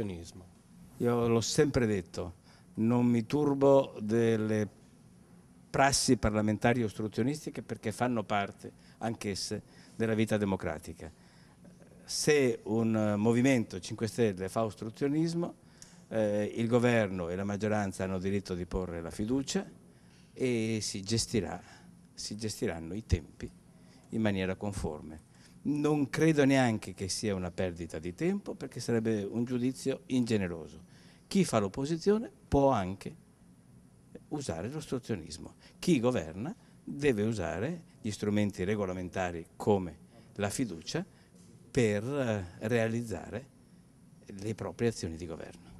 Sionismo. Io l'ho sempre detto, non mi turbo delle prassi parlamentari ostruzionistiche perché fanno parte anch'esse della vita democratica. Se un movimento 5 Stelle fa ostruzionismo, eh, il governo e la maggioranza hanno diritto di porre la fiducia e si, gestirà, si gestiranno i tempi in maniera conforme non credo neanche che sia una perdita di tempo perché sarebbe un giudizio ingeneroso. Chi fa l'opposizione può anche usare l'ostruzionismo, chi governa deve usare gli strumenti regolamentari come la fiducia per eh, realizzare le proprie azioni di governo.